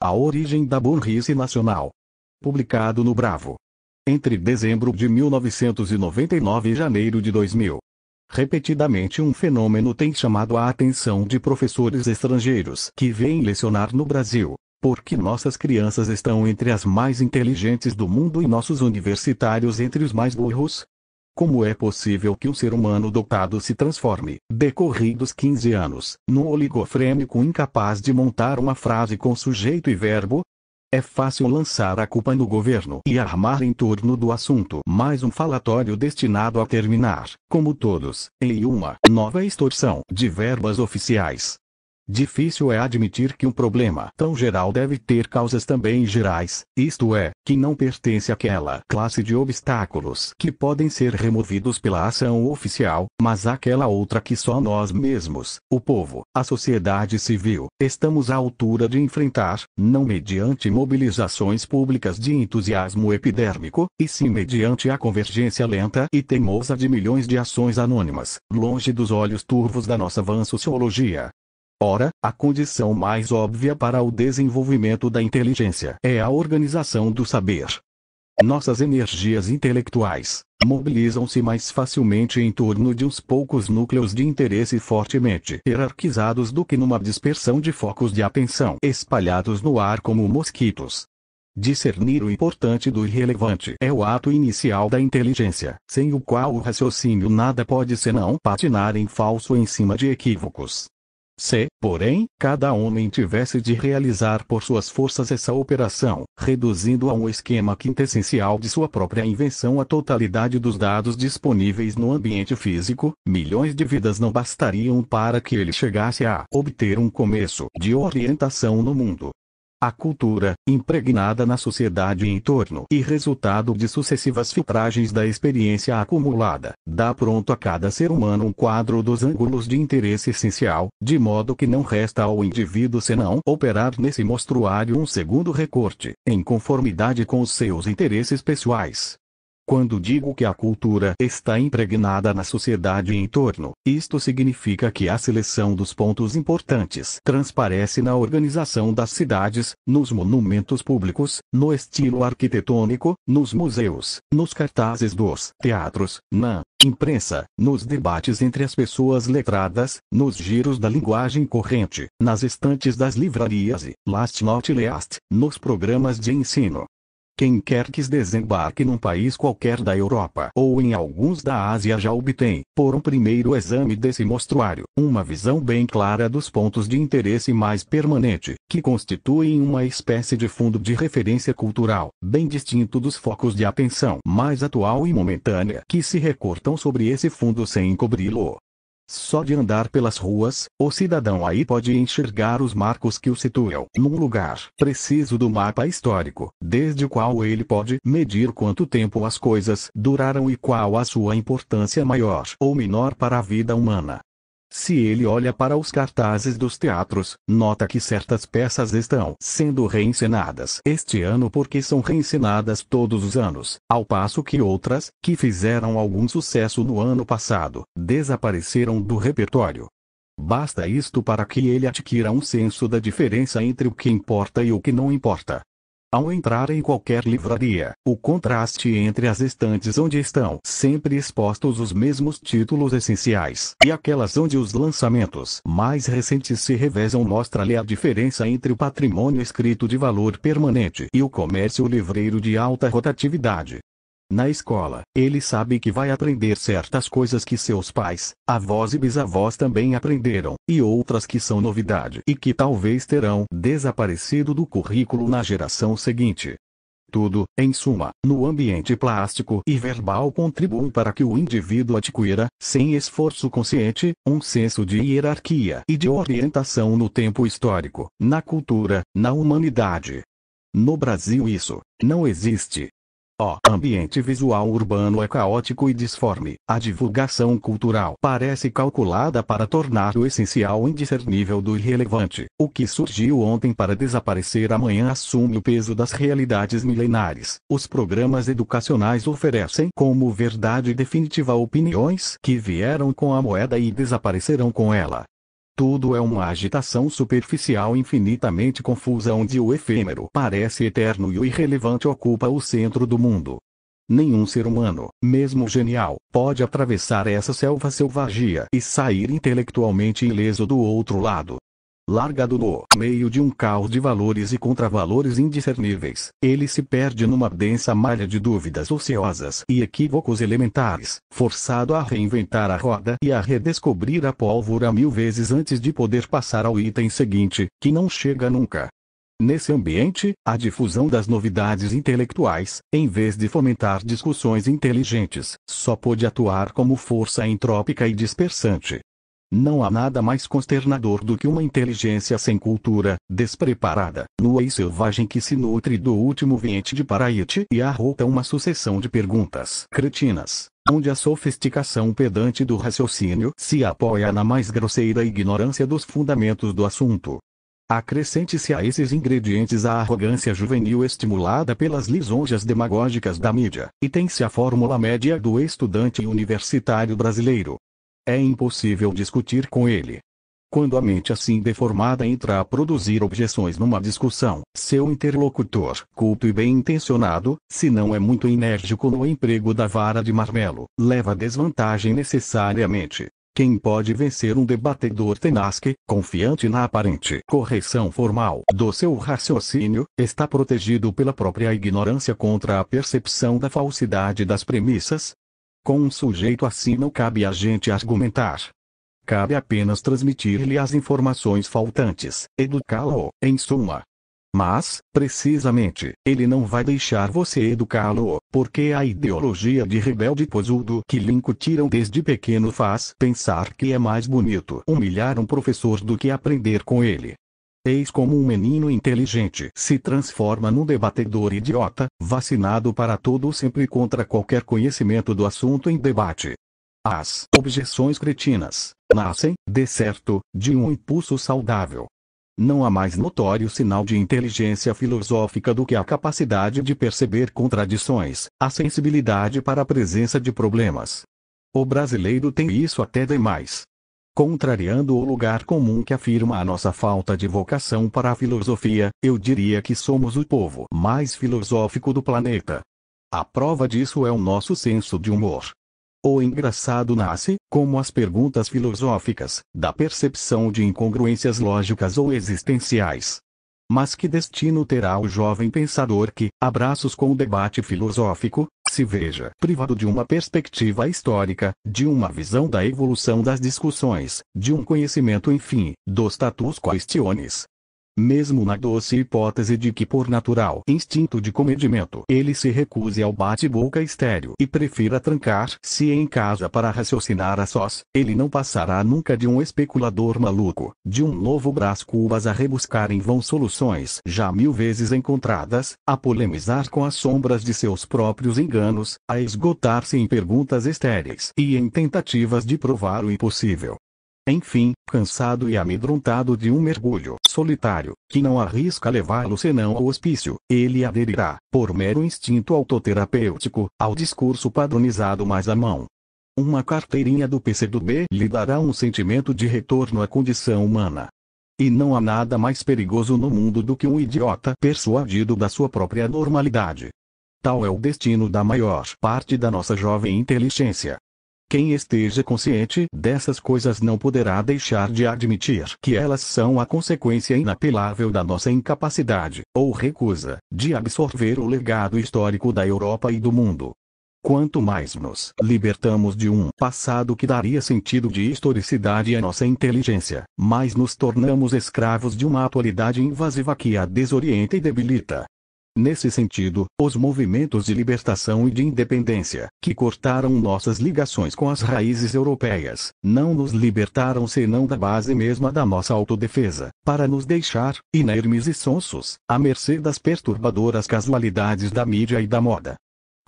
A Origem da Burrice Nacional. Publicado no Bravo. Entre dezembro de 1999 e janeiro de 2000. Repetidamente um fenômeno tem chamado a atenção de professores estrangeiros que vêm lecionar no Brasil, porque nossas crianças estão entre as mais inteligentes do mundo e nossos universitários entre os mais burros, como é possível que um ser humano dotado se transforme, decorridos 15 anos, num oligofrênico incapaz de montar uma frase com sujeito e verbo? É fácil lançar a culpa no governo e armar em torno do assunto mais um falatório destinado a terminar, como todos, em uma nova extorsão de verbas oficiais. Difícil é admitir que um problema tão geral deve ter causas também gerais, isto é, que não pertence àquela classe de obstáculos que podem ser removidos pela ação oficial, mas àquela outra que só nós mesmos, o povo, a sociedade civil, estamos à altura de enfrentar, não mediante mobilizações públicas de entusiasmo epidérmico, e sim mediante a convergência lenta e teimosa de milhões de ações anônimas, longe dos olhos turvos da nossa vã sociologia, Ora, a condição mais óbvia para o desenvolvimento da inteligência é a organização do saber. Nossas energias intelectuais mobilizam-se mais facilmente em torno de uns poucos núcleos de interesse fortemente hierarquizados do que numa dispersão de focos de atenção espalhados no ar como mosquitos. Discernir o importante do irrelevante é o ato inicial da inteligência, sem o qual o raciocínio nada pode senão patinar em falso em cima de equívocos. Se, porém, cada homem tivesse de realizar por suas forças essa operação, reduzindo a um esquema quintessencial de sua própria invenção a totalidade dos dados disponíveis no ambiente físico, milhões de vidas não bastariam para que ele chegasse a obter um começo de orientação no mundo. A cultura, impregnada na sociedade em torno e resultado de sucessivas filtragens da experiência acumulada, dá pronto a cada ser humano um quadro dos ângulos de interesse essencial, de modo que não resta ao indivíduo senão operar nesse mostruário um segundo recorte, em conformidade com os seus interesses pessoais. Quando digo que a cultura está impregnada na sociedade em torno, isto significa que a seleção dos pontos importantes transparece na organização das cidades, nos monumentos públicos, no estilo arquitetônico, nos museus, nos cartazes dos teatros, na imprensa, nos debates entre as pessoas letradas, nos giros da linguagem corrente, nas estantes das livrarias e, last not least, nos programas de ensino. Quem quer que desembarque num país qualquer da Europa ou em alguns da Ásia já obtém, por um primeiro exame desse mostruário, uma visão bem clara dos pontos de interesse mais permanente, que constituem uma espécie de fundo de referência cultural, bem distinto dos focos de atenção mais atual e momentânea que se recortam sobre esse fundo sem encobri-lo. Só de andar pelas ruas, o cidadão aí pode enxergar os marcos que o situam num lugar preciso do mapa histórico, desde o qual ele pode medir quanto tempo as coisas duraram e qual a sua importância maior ou menor para a vida humana. Se ele olha para os cartazes dos teatros, nota que certas peças estão sendo reencenadas este ano porque são reencenadas todos os anos, ao passo que outras, que fizeram algum sucesso no ano passado, desapareceram do repertório. Basta isto para que ele adquira um senso da diferença entre o que importa e o que não importa. Ao entrar em qualquer livraria, o contraste entre as estantes onde estão sempre expostos os mesmos títulos essenciais e aquelas onde os lançamentos mais recentes se revezam mostra-lhe a diferença entre o patrimônio escrito de valor permanente e o comércio livreiro de alta rotatividade. Na escola, ele sabe que vai aprender certas coisas que seus pais, avós e bisavós também aprenderam, e outras que são novidade e que talvez terão desaparecido do currículo na geração seguinte. Tudo, em suma, no ambiente plástico e verbal contribui para que o indivíduo adquira, sem esforço consciente, um senso de hierarquia e de orientação no tempo histórico, na cultura, na humanidade. No Brasil isso não existe. O ambiente visual urbano é caótico e disforme. A divulgação cultural parece calculada para tornar o essencial indiscernível do irrelevante. O que surgiu ontem para desaparecer amanhã assume o peso das realidades milenares. Os programas educacionais oferecem como verdade definitiva opiniões que vieram com a moeda e desaparecerão com ela. Tudo é uma agitação superficial infinitamente confusa onde o efêmero parece eterno e o irrelevante ocupa o centro do mundo. Nenhum ser humano, mesmo genial, pode atravessar essa selva selvagia e sair intelectualmente ileso do outro lado largado no meio de um caos de valores e contravalores indiscerníveis, ele se perde numa densa malha de dúvidas ociosas e equívocos elementares, forçado a reinventar a roda e a redescobrir a pólvora mil vezes antes de poder passar ao item seguinte, que não chega nunca. Nesse ambiente, a difusão das novidades intelectuais, em vez de fomentar discussões inteligentes, só pode atuar como força entrópica e dispersante, não há nada mais consternador do que uma inteligência sem cultura, despreparada, nua e selvagem que se nutre do último viente de Paraíte e arrota uma sucessão de perguntas cretinas, onde a sofisticação pedante do raciocínio se apoia na mais grosseira ignorância dos fundamentos do assunto. Acrescente-se a esses ingredientes a arrogância juvenil estimulada pelas lisonjas demagógicas da mídia, e tem-se a fórmula média do estudante universitário brasileiro, é impossível discutir com ele. Quando a mente assim deformada entra a produzir objeções numa discussão, seu interlocutor, culto e bem intencionado, se não é muito enérgico no emprego da vara de marmelo, leva desvantagem necessariamente. Quem pode vencer um debatedor tenaz que, confiante na aparente correção formal do seu raciocínio, está protegido pela própria ignorância contra a percepção da falsidade das premissas, com um sujeito assim não cabe a gente argumentar. Cabe apenas transmitir-lhe as informações faltantes, educá-lo, em suma. Mas, precisamente, ele não vai deixar você educá-lo, porque a ideologia de rebelde posudo que lhe incutiram desde pequeno faz pensar que é mais bonito humilhar um professor do que aprender com ele. Eis como um menino inteligente se transforma num debatedor idiota, vacinado para todo sempre contra qualquer conhecimento do assunto em debate. As objeções cretinas nascem, de certo, de um impulso saudável. Não há mais notório sinal de inteligência filosófica do que a capacidade de perceber contradições, a sensibilidade para a presença de problemas. O brasileiro tem isso até demais, contrariando o lugar comum que afirma a nossa falta de vocação para a filosofia, eu diria que somos o povo mais filosófico do planeta. A prova disso é o nosso senso de humor. O engraçado nasce, como as perguntas filosóficas, da percepção de incongruências lógicas ou existenciais. Mas que destino terá o jovem pensador que, abraços com o debate filosófico, se veja privado de uma perspectiva histórica, de uma visão da evolução das discussões, de um conhecimento enfim, dos status questiones, mesmo na doce hipótese de que por natural instinto de comedimento ele se recuse ao bate-boca estéreo e prefira trancar-se em casa para raciocinar a sós, ele não passará nunca de um especulador maluco, de um novo Brás Cubas a rebuscar em vão soluções já mil vezes encontradas, a polemizar com as sombras de seus próprios enganos, a esgotar-se em perguntas estéreis e em tentativas de provar o impossível enfim, cansado e amedrontado de um mergulho solitário, que não arrisca levá-lo senão ao hospício, ele aderirá, por mero instinto autoterapêutico, ao discurso padronizado mais à mão. Uma carteirinha do PCdoB lhe dará um sentimento de retorno à condição humana. E não há nada mais perigoso no mundo do que um idiota persuadido da sua própria normalidade. Tal é o destino da maior parte da nossa jovem inteligência. Quem esteja consciente dessas coisas não poderá deixar de admitir que elas são a consequência inapelável da nossa incapacidade, ou recusa, de absorver o legado histórico da Europa e do mundo. Quanto mais nos libertamos de um passado que daria sentido de historicidade à nossa inteligência, mais nos tornamos escravos de uma atualidade invasiva que a desorienta e debilita. Nesse sentido, os movimentos de libertação e de independência, que cortaram nossas ligações com as raízes europeias, não nos libertaram senão da base mesma da nossa autodefesa, para nos deixar, inermes e sonsos, à mercê das perturbadoras casualidades da mídia e da moda.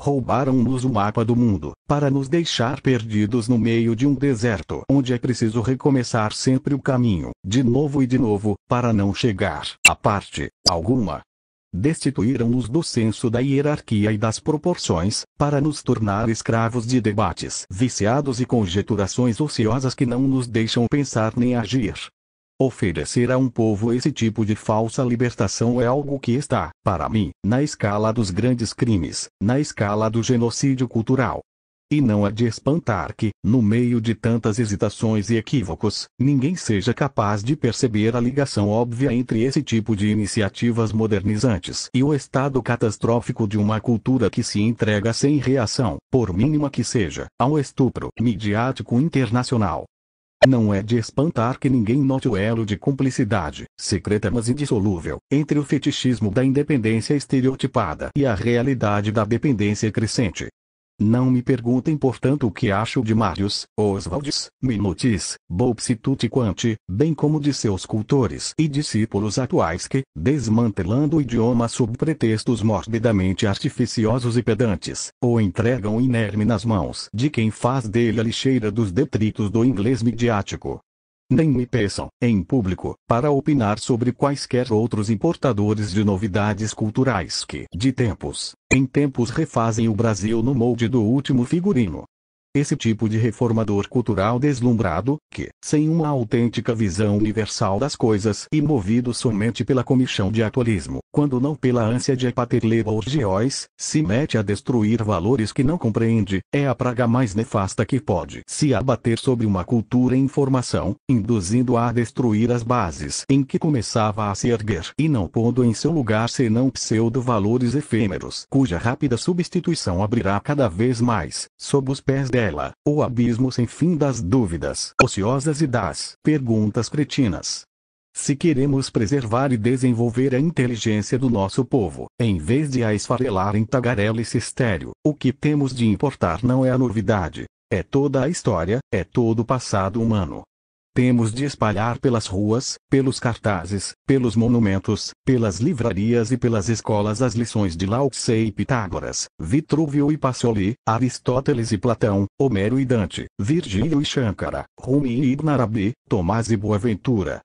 Roubaram-nos o mapa do mundo, para nos deixar perdidos no meio de um deserto onde é preciso recomeçar sempre o caminho, de novo e de novo, para não chegar, a parte alguma, Destituíram-nos do senso da hierarquia e das proporções, para nos tornar escravos de debates viciados e conjeturações ociosas que não nos deixam pensar nem agir. Oferecer a um povo esse tipo de falsa libertação é algo que está, para mim, na escala dos grandes crimes, na escala do genocídio cultural, e não há de espantar que, no meio de tantas hesitações e equívocos, ninguém seja capaz de perceber a ligação óbvia entre esse tipo de iniciativas modernizantes e o estado catastrófico de uma cultura que se entrega sem reação, por mínima que seja, ao estupro midiático internacional. Não é de espantar que ninguém note o elo de cumplicidade, secreta mas indissolúvel, entre o fetichismo da independência estereotipada e a realidade da dependência crescente, não me perguntem portanto o que acho de Marius, Oswaldes, Minutis, Bobsitut e Quante, bem como de seus cultores e discípulos atuais que, desmantelando o idioma sob pretextos morbidamente artificiosos e pedantes, o entregam inerme nas mãos de quem faz dele a lixeira dos detritos do inglês midiático nem me peçam, em público, para opinar sobre quaisquer outros importadores de novidades culturais que, de tempos em tempos, refazem o Brasil no molde do último figurino. Esse tipo de reformador cultural deslumbrado, que, sem uma autêntica visão universal das coisas e movido somente pela comichão de atualismo, quando não pela ânsia de ou geóis, se mete a destruir valores que não compreende, é a praga mais nefasta que pode se abater sobre uma cultura em formação, induzindo-a a destruir as bases em que começava a se erguer e não pondo em seu lugar senão pseudo-valores efêmeros, cuja rápida substituição abrirá cada vez mais, sob os pés dela o abismo sem fim das dúvidas ociosas e das perguntas cretinas. Se queremos preservar e desenvolver a inteligência do nosso povo, em vez de a esfarelar em tagarela e cistério, o que temos de importar não é a novidade, é toda a história, é todo o passado humano, temos de espalhar pelas ruas, pelos cartazes, pelos monumentos, pelas livrarias e pelas escolas as lições de Lao Tse e Pitágoras, Vitruvio e Pacioli, Aristóteles e Platão, Homero e Dante, Virgílio e Shankara, Rumi e Ibn Arabi, Tomás e Boaventura,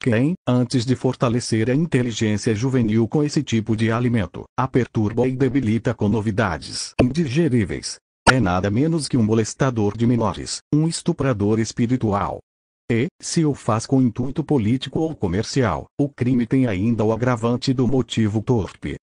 quem, antes de fortalecer a inteligência juvenil com esse tipo de alimento, a perturba e debilita com novidades indigeríveis. É nada menos que um molestador de menores, um estuprador espiritual, e, se o faz com intuito político ou comercial, o crime tem ainda o agravante do motivo torpe,